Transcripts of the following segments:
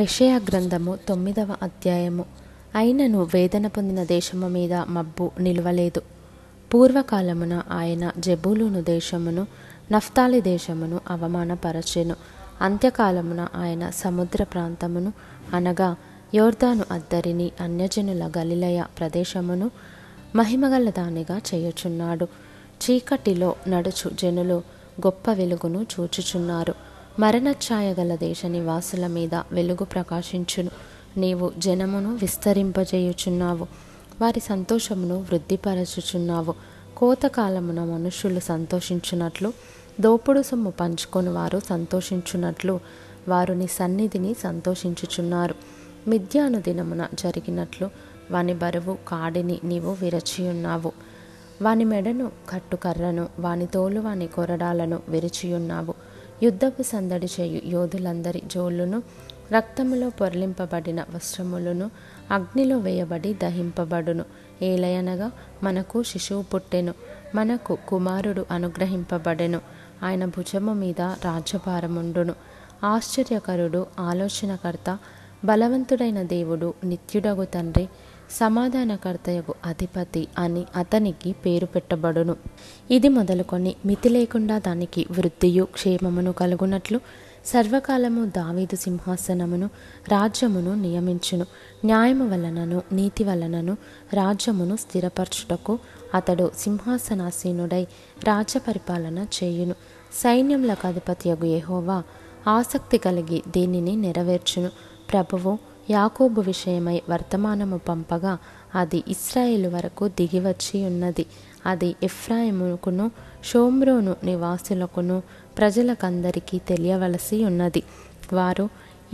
యషయ గ్రంథము తొమ్మిదవ అధ్యాయము అయినను వేదన పొందిన దేశము మీద మబ్బు నిలవలేదు పూర్వకాలమున ఆయన జబూలును దేశమును నఫ్తాలి దేశమును అవమానపరచెను అంత్యకాలమున ఆయన సముద్ర ప్రాంతమును అనగా యోర్దాను అద్దరిని అన్యజనుల గలిలయ ప్రదేశమును మహిమగలదానిగా దానిగా చేయుచున్నాడు చీకటిలో నడుచు జనులు గొప్ప వెలుగును చూచుచున్నారు గల దేశ నివాసుల మీద వెలుగు ప్రకాశించును నీవు జనమును విస్తరింపజేయుచున్నావు వారి సంతోషమును వృద్ధిపరచుచున్నావు కోతకాలమున మనుషులు సంతోషించున్నట్లు దోపుడు సొమ్ము పంచుకొని వారు సంతోషించున్నట్లు వారు నీ సన్నిధిని సంతోషించుచున్నారు మిథ్యాను దినమున జరిగినట్లు వాని బరువు కాడిని నీవు విరచియున్నావు వాని మెడను కట్టుకర్రను వాని తోలు వాని కొరడాలను విరిచియున్నావు యుద్ధపు సందడి చేయు యోధులందరి జోళ్ళును రక్తములో పొరలింపబడిన వస్త్రములను అగ్నిలో వేయబడి దహింపబడును ఏలయనగా మనకు శిశువు పుట్టెను మనకు కుమారుడు అనుగ్రహింపబడెను ఆయన భుజము మీద రాజ్యభారముండును ఆశ్చర్యకరుడు ఆలోచనకర్త బలవంతుడైన దేవుడు నిత్యుడగు తండ్రి సమాధానకర్తయకు అధిపతి అని అతనికి పేరు పెట్టబడును ఇది మొదలుకొని మితి లేకుండా దానికి వృద్ధియు క్షేమమును కలుగునట్లు సర్వకాలము దావీదు సింహాసనమును రాజ్యమును నియమించును న్యాయము వలనను నీతి వలనను రాజ్యమును స్థిరపరచుటకు అతడు సింహాసనాసీనుడై రాజ్య పరిపాలన చేయును సైన్యములకు యగు ఎహోవా ఆసక్తి కలిగి దీనిని నెరవేర్చును ప్రభువు యాకోబు విషయమై వర్తమానము పంపగా అది ఇస్రాయేల్ వరకు దిగివచ్చి ఉన్నది అది ఇఫ్రాయిముకును షోమ్రోను నివాసులకును ప్రజలకందరికీ తెలియవలసి ఉన్నది వారు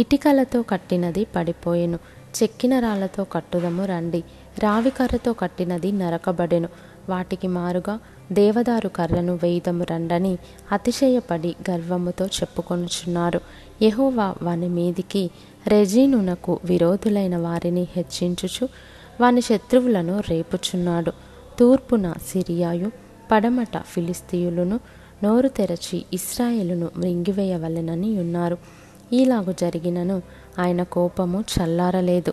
ఇటికలతో కట్టినది పడిపోయెను చెక్కిన రాళ్లతో కట్టుదము రండి రావి కర్రతో కట్టినది నరకబడెను వాటికి మారుగా దేవదారు కర్రను వేయదము రండని అతిశయపడి గర్వముతో చెప్పుకొనుచున్నారు యహోవా వాని మీదికి రెజీనునకు విరోధులైన వారిని హెచ్చించుచు వాని శత్రువులను రేపుచున్నాడు తూర్పున సిరియాయు పడమట ఫిలిస్తీయులను నోరు తెరచి ఇస్రాయేలును మృంగివేయవలెనని ఉన్నారు ఈలాగు జరిగినను ఆయన కోపము చల్లారలేదు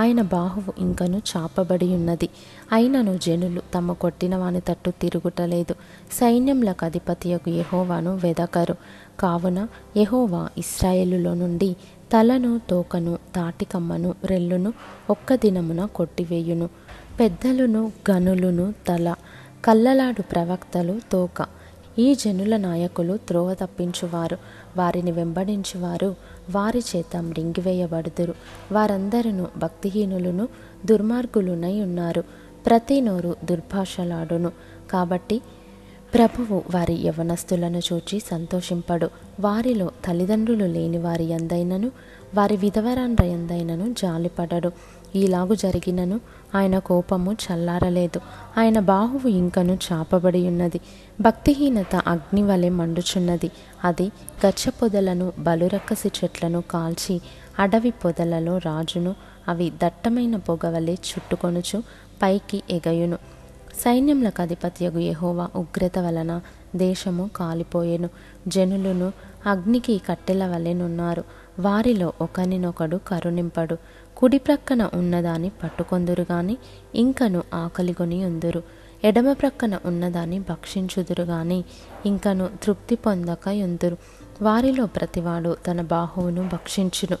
ఆయన బాహువు ఇంకను చాపబడి ఉన్నది అయినను జనులు తమ కొట్టిన వాని తట్టు తిరుగుటలేదు సైన్యములకు అధిపతియకు యహోవాను వెదకరు కావున యహోవా ఇస్రాయేలులో నుండి తలను తోకను తాటికమ్మను రెల్లును ఒక్క దినమున కొట్టివేయును పెద్దలను గనులును తల కల్లలాడు ప్రవక్తలు తోక ఈ జనుల నాయకులు త్రోవ తప్పించువారు వారిని వెంబడించువారు వారి చేత మృంగివేయబడుదురు వారందరూ భక్తిహీనులను దుర్మార్గులునై ఉన్నారు ప్రతి నోరు దుర్భాషలాడును కాబట్టి ప్రభువు వారి యవనస్తులను చూచి సంతోషింపడు వారిలో తల్లిదండ్రులు లేని వారి ఎందైనను వారి విధవరాండ్ర ఎందైనను జాలిపడడు ఈలాగు జరిగినను ఆయన కోపము చల్లారలేదు ఆయన బాహువు ఇంకను చాపబడి ఉన్నది భక్తిహీనత వలె మండుచున్నది అది గచ్చ పొదలను బలురక్కసి చెట్లను కాల్చి అడవి పొదలలో రాజును అవి దట్టమైన పొగవలే చుట్టుకొనుచు పైకి ఎగయును సైన్యములకు అధిపత్యగు యహోవా ఉగ్రత వలన దేశము కాలిపోయెను జనులను అగ్నికి కట్టెల వలెనున్నారు వారిలో ఒకనినొకడు కరుణింపడు కుడి ప్రక్కన ఉన్నదాన్ని పట్టుకొందురు గాని ఇంకను ఆకలిగొని ఉందురు ఎడమ ప్రక్కన ఉన్నదాన్ని భక్షించుదురు గాని ఇంకను తృప్తి పొందక ఉందురు వారిలో ప్రతివాడు తన బాహువును భక్షించును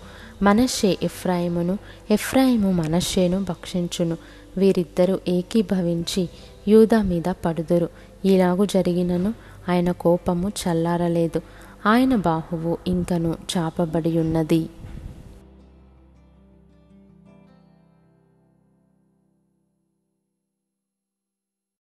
మనషే ఎఫ్రాయిమును ఎఫ్రాయిము మనషేను భక్షించును వీరిద్దరూ ఏకీభవించి యూదా మీద పడుదురు ఇలాగు జరిగినను ఆయన కోపము చల్లారలేదు ఆయన బాహువు ఇంకను చాపబడి ఉన్నది